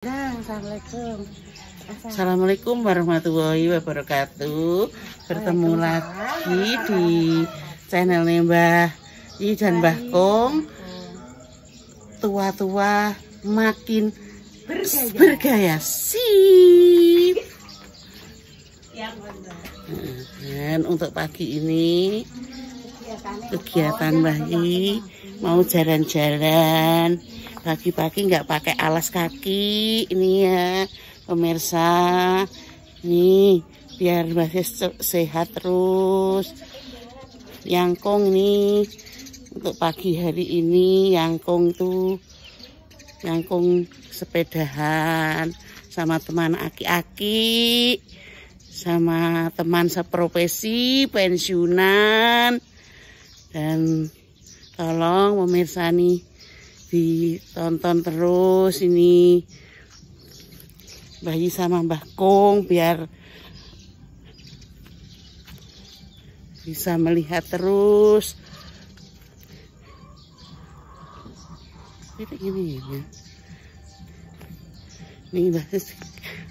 Nah, Assalamualaikum. Assalamualaikum warahmatullahi wabarakatuh. Bertemu lagi di channel Mbah I dan Mbah Kong. Tua-tua makin bergaya, bergaya sih. Dan untuk pagi ini kegiatan oh, Mbah iya, I mau jalan-jalan pagi-pagi nggak pakai alas kaki ini ya pemirsa nih biar masih sehat terus yangkung nih untuk pagi hari ini yangkung tuh yangkung sepedahan sama teman aki-aki sama teman seprofesi pensiunan dan tolong pemirsa nih ditonton terus ini bayi sama Mbah Kong biar bisa melihat terus ini gini ya ini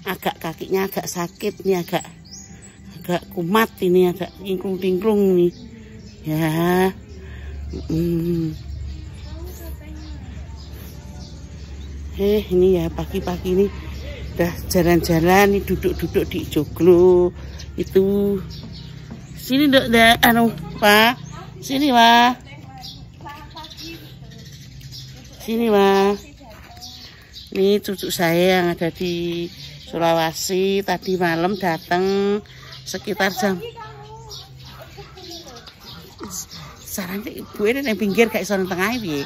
agak kakinya agak sakit nih agak agak kumat ini agak tingkung tingkung nih ya hmm. eh ini ya pagi-pagi ini udah jalan-jalan nih duduk-duduk di joglo itu sini dok deh anu pak sini pak sini pak ini cucu saya yang ada di Sulawesi tadi malam datang sekitar jam saran ibu ini yang pinggir kayak soal tengah ini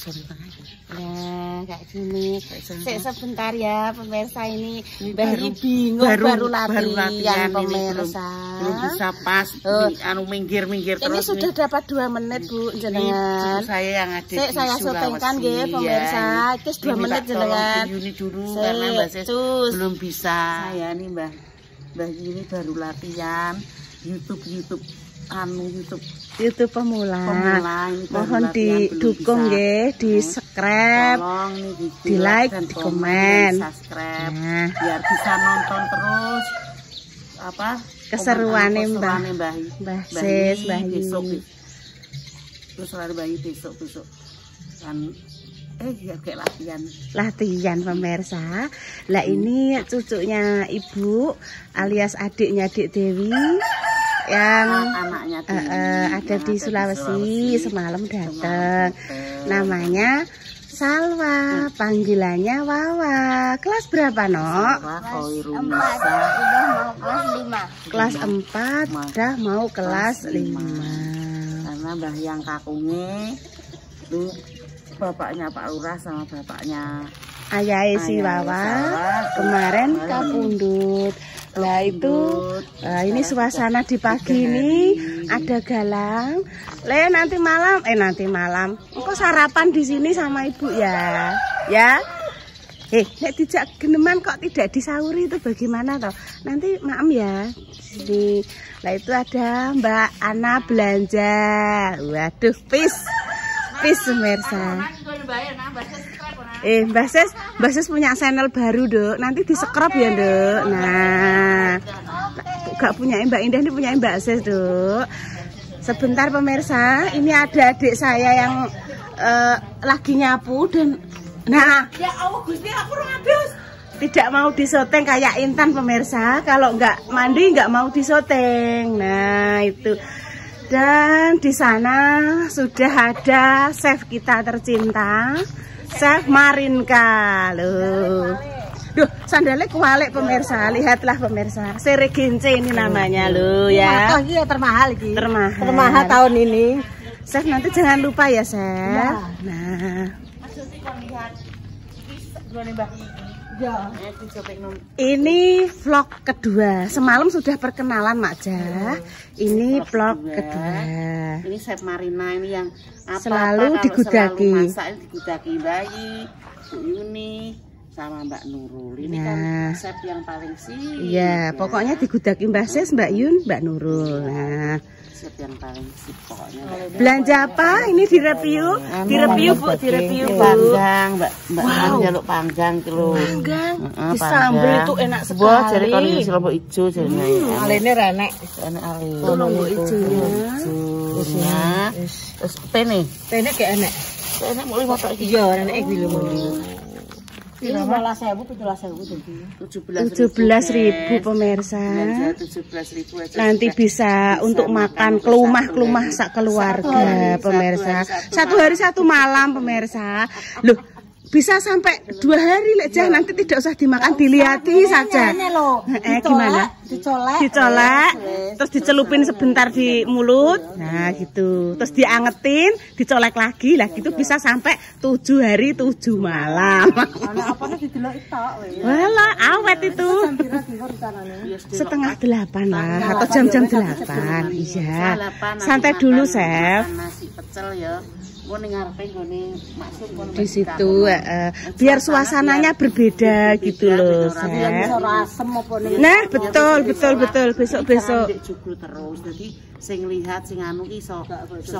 Nah, kayak gini. Sek sebentar ya pemirsa ini, baru bingung baru, baru latihan, baru latihan pemirsa. Ini belum, belum bisa pas oh. anu minggir-minggir terus. Ini sudah nih. dapat dua menit Bu jenengan. saya yang ada Sek, saya syutingkan ya pemirsa. Terus dua menit jenengan. Ini dulu Sek, karena Mbak belum bisa. Saya nih Mbak Mbak ini baru latihan YouTube YouTube anu YouTube YouTube pemula. pemula Mohon didukung ya, di subscribe, di like, di komen, subscribe, nah. biar bisa nonton terus apa keseruan ya, Mbah Mbah Mbah Sis Mbah besok lari bayi besok besok kan eh kayak latihan latihan pemirsa lah hmm. ini cucunya ibu alias adiknya Dik Dewi yang uh, uh, ada di Sulawesi, semalam datang namanya Salwa, hmm. panggilannya Wawa. Kelas berapa, Nok? Kelas 4, udah mau kelas 5. Kelas empat udah mau kelas lima. Karena Mbah yang kakunge itu bapaknya Pak Lurah sama bapaknya ayah si bawa kemarin kapundut. Nah itu nah, ini suasana di pagi ini ada galang. Le ya, nanti malam eh nanti malam. kok sarapan di sini sama ibu ya. Ya. Eh, nek tidak geneman kok tidak disauri itu bagaimana toh? Nanti maam ya. Sini. Lah itu ada Mbak Ana belanja. Waduh, pis. Pis pemirsa. Eh, Mbak Ses, Mbak Ses punya channel baru, Dok. Nanti di scrub ya, Dok. Nah. Gak punya Mbak Indah, ini punya Mbak Ses, Dok. Sebentar pemirsa, ini ada adik saya yang uh, lagi nyapu dan nah. Ya Allah, Gusti, aku habis. Tidak mau disoteng kayak Intan pemirsa. Kalau nggak mandi nggak mau disoteng. Nah, itu. Dan di sana sudah ada chef kita tercinta. Chef Marinka loh. Duh, sandalnya kualik pemirsa. Iya. Lihatlah pemirsa. Sere gince ini namanya iya. loh ya. oh iya termahal iki. Termahal. Termahal tahun ini. Chef nanti jangan lupa ya, Chef. Ya. Nah. Ini vlog kedua. Semalam sudah perkenalan Mak Jah. Iya, ini vlog kedua. Ini chef Marina ini yang apa, -apa selalu digudagi. Selalu masak digudagi bayi, Bu Yuni, sama Mbak Nurul. Ini kan nah. kan resep yang paling sih. Iya, ya. pokoknya digudaki Mbak Ses, Mbak Yun, Mbak Nurul. Iya, nah. Resep yang paling sih pokoknya. Belanja apa? Ini di review, di review Bu, di review Bu. Panggang, Mbak Mbak wow. jaluk panggang kilo. Panggang. Heeh, Disambel itu enak sekali. Wah, jare kon iki lombok ijo jarene. Ya. Hmm. Alene renek. Enak ale. Oh, lombok ijo. Ya. Terus ya. Terus pene. Pene kayak enak. Enak mau lima tak iki. Iya, enak iki mau. 17 ribu pemirsa. Nanti bisa untuk makan kelumah-kelumah sak keluarga pemirsa. Satu hari satu malam pemirsa. Loh, bisa sampai dua hari lek ya. nanti tidak usah dimakan dilihati iya, saja eh gimana Dicolek, dicolek terus dicelupin sebentar di mulut nah gitu terus diangetin dicolek lagi lah gitu bisa sampai tujuh hari tujuh malam wala awet itu setengah delapan lah atau jam-jam delapan iya santai dulu chef ya di situ uh, biar suasananya berbeda gitu loh Chef. nah betul betul betul besok besok suasananya lihat anu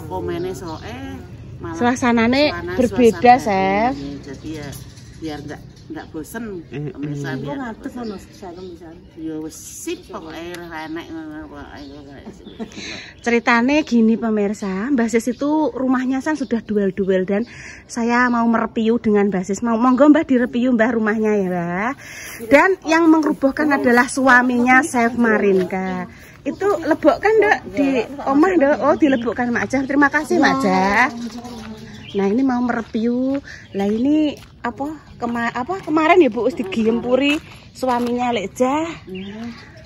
komen eh, berbeda Chef jadi ya biar enggak nggak bosen eh, pemirsa eh. biar ngadeg ngono sarung ya wis sip pokoke enak ceritane gini pemirsa basis itu rumahnya san sudah duel-duel dan saya mau merepiu dengan basis, mau monggo Mbak direpiu Mbak rumahnya ya Mbak dan yang mengrubuhkan adalah suaminya Chef Marinka itu lebok kan dok di omah dok oh dilebokkan Mak Jah terima kasih Mak Jah Nah ini mau mereview. Lah ini apa kema apa kemarin ya Bu us Giyempuri suaminya Leja.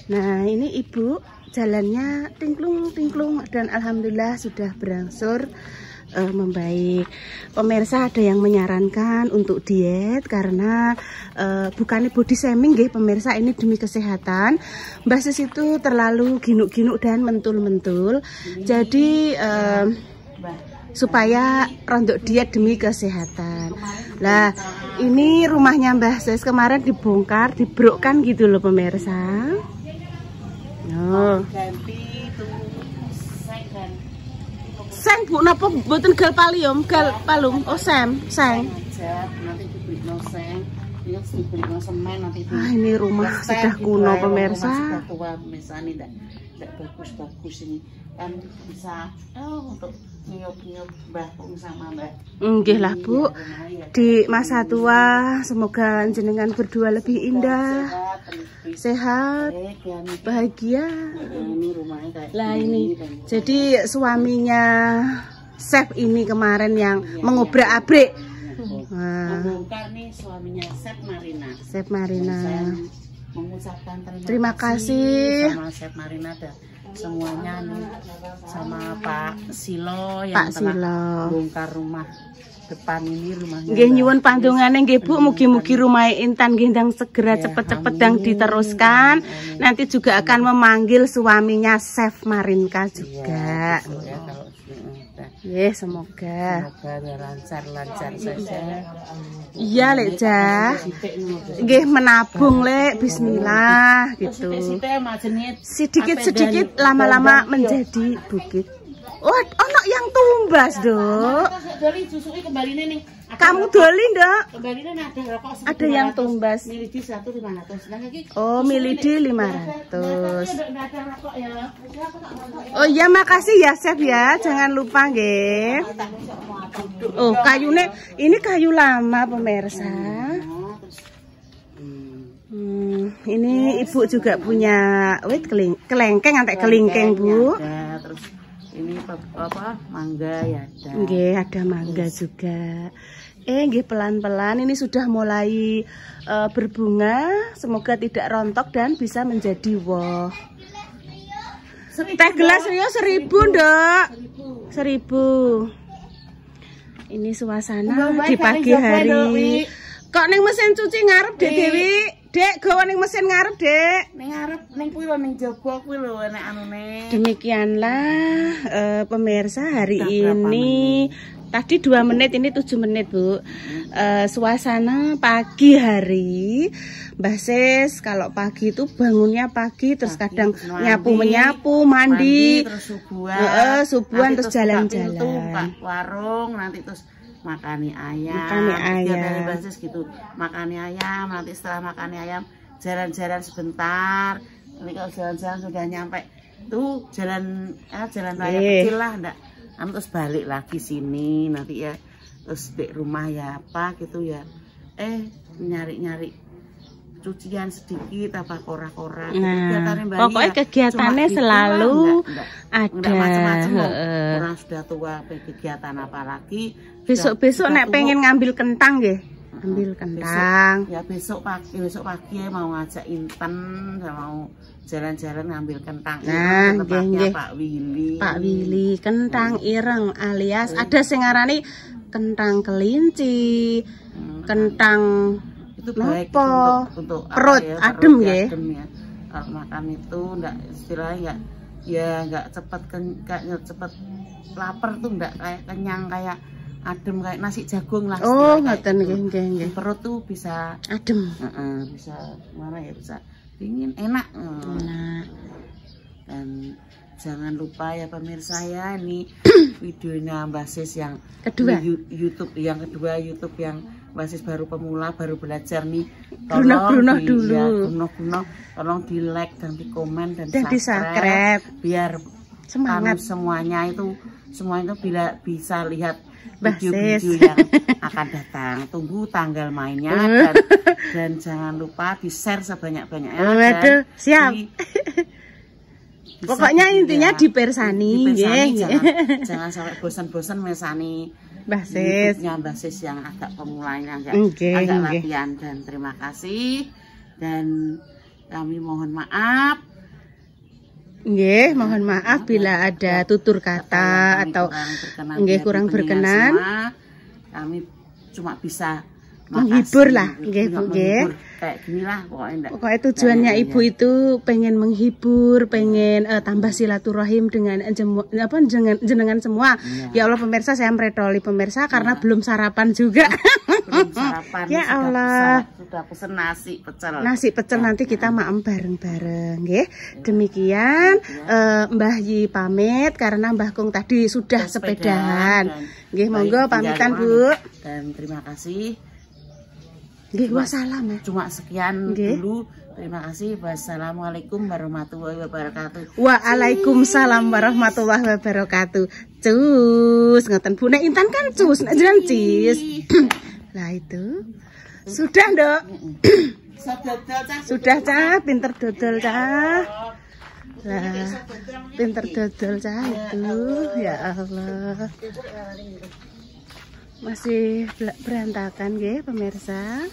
Nah ini Ibu jalannya tingklung tingklung dan alhamdulillah sudah berangsur uh, membaik. Pemirsa ada yang menyarankan untuk diet karena uh, bukannya body shaming pemirsa ini demi kesehatan. basis itu terlalu ginuk-ginuk dan mentul-mentul. Jadi uh, supaya rontok diet demi kesehatan. Lah, ini rumahnya Mbah Ses kemarin dibongkar, dibrokan gitu loh pemirsa. Oh. Seng Bu napa buatin gal palium, gal palum. Oh, sem, seng. Ah, ini rumah sudah kuno pemirsa. Sudah tua pemirsa ini bagus-bagus ini. Kan bisa oh untuk sama Mbak. Nggih lah, Bu. Iya, ya, Di masa tua semoga jenengan berdua lebih indah. Sehat, ya, bahagia. Lah ini. Jadi suaminya Chef ini kemarin yang iya, iya. mengobrak-abrik nah, nih suaminya Chef Marina. Chef Marina. mengucapkan terima, kasih, kasih sama Chef Marina dan semuanya nih Pak Silo yang Pak telah bongkar rumah depan ini rumahnya. Nggih nyuwun pandungane nggih Bu, mugi-mugi rumah Intan gendang segera ya, cepet-cepet ya, dan diteruskan. Amin. Nanti juga amin. akan memanggil suaminya Chef Marinka juga. Iya, ya, ya, semoga. Semoga lancar-lancar saja. Iya, Lek Jah. Nggih menabung, Lek. Bismillah gitu. Sedikit-sedikit lama-lama menjadi bukit. Wah, ono yang tumbas, Dok. Kamu doli, Dok? ada yang tumbas. Milidi 1 lima ratus. Nah, oh, milidi 500. Nah, ya. ya. Oh iya, makasih ya, Chef ya. Jangan lupa nggih. Oh, kayune ini kayu lama, pemirsa. Hmm, hmm ini ibu juga punya wait kelengkeng antek kelingkeng, Bu. Ya ini apa mangga ya ada ada mangga yes. juga eh nggih pelan-pelan ini sudah mulai uh, berbunga semoga tidak rontok dan bisa menjadi woh teh gelas Rio seribu dok seribu. ini suasana Mbak, di pagi hari kok neng mesin cuci ngarep deh Dewi Dek, gawa ning mesin ngarep, Dek. Ning ngarep ning kuwi lho ning jaba kuwi lho enak anune. Demikianlah uh, pemirsa hari Tidak ini tadi dua menit ini tujuh menit, Bu. Uh, suasana pagi hari. Mbak Sis kalau pagi itu bangunnya pagi terus pagi, kadang mandi, nyapu menyapu, mandi, mandi terus subuhan. eh uh, subuhan terus jalan-jalan. Warung nanti terus makani ayam makani ayam dari basis gitu makani ayam nanti setelah makani ayam jalan-jalan sebentar nanti kalau jalan-jalan sudah nyampe tuh jalan ya jalan raya iya. kecil lah ndak? nanti terus balik lagi sini nanti ya terus di rumah ya apa gitu ya eh nyari-nyari cucian sedikit apa korak-korak nah, pokoknya ya, kegiatannya selalu enggak, enggak, ada enggak macam -macam uh, orang sudah tua kegiatan apa lagi besok-besok nek pengen ngambil kentang ya ambil kentang besok, ya besok pagi besok pagi ya mau ngajak Inten ya mau jalan-jalan ngambil kentang nah, ke tempatnya Pak Willy Pak Willy kentang hmm. ireng alias hmm. ada sing kentang kelinci hmm. kentang itu baik itu untuk, untuk perut, ya, adem, ya. adem ya kalau makan itu enggak istilahnya enggak ya enggak cepat enggak cepat lapar tuh enggak kayak kenyang kayak adem kayak nasi jagung lah oh ngoten gitu. nggih nggih nggih perut tuh bisa adem uh -uh, bisa mana ya bisa dingin enak uh. enak dan jangan lupa ya pemirsa ya ini videonya Mbak Sis yang kedua YouTube yang kedua YouTube yang basis baru pemula baru belajar nih tolong di dulu ya, grunoh tolong di like dan di komen dan, dan di subscribe biar semangat semuanya itu semua itu bila bisa lihat video-video yang akan datang tunggu tanggal mainnya dan, dan jangan lupa di share sebanyak-banyaknya waduh siap di, Pokoknya intinya ya, di Persani, di persani yeah. jangan, jangan sampai bosan-bosan Mesani basis Sis. Mbah yang agak yang ya. agak, okay, agak okay. latihan dan terima kasih dan kami mohon maaf. Nggih, mohon maaf bila ada tutur kata atau nggih kurang berkenan. Kami cuma bisa menghibur lah nggih Bu nggih pokoknya tujuannya pengen ibu itu pengen menghibur pengen uh, tambah silaturahim dengan jemu, apa jenengan, jenengan semua ya. ya Allah pemirsa saya meretoli pemirsa iya. karena belum sarapan juga belum sarapan ya Allah sudah, pesen nasi pecel nasi pecel ya. nanti kita maem bareng-bareng ya. demikian ya. uh, Mbah Yi pamit karena Mbah Kung tadi sudah sepedaan nggih monggo pamitan Bu dan terima kasih Nggih, wassalam. Ya? Cuma sekian Gih. dulu. Terima kasih. Wassalamualaikum warahmatullahi wabarakatuh. Waalaikumsalam warahmatullahi wabarakatuh. Cus, ngeten Bu. Nek Intan kan cus, nek jeneng cis. lah itu. Sudah, dok. Sudah, Cah. Pinter dodol, Cah. Lah, pinter dodol, Cah itu. Ya Allah masih berantakan ya pemirsa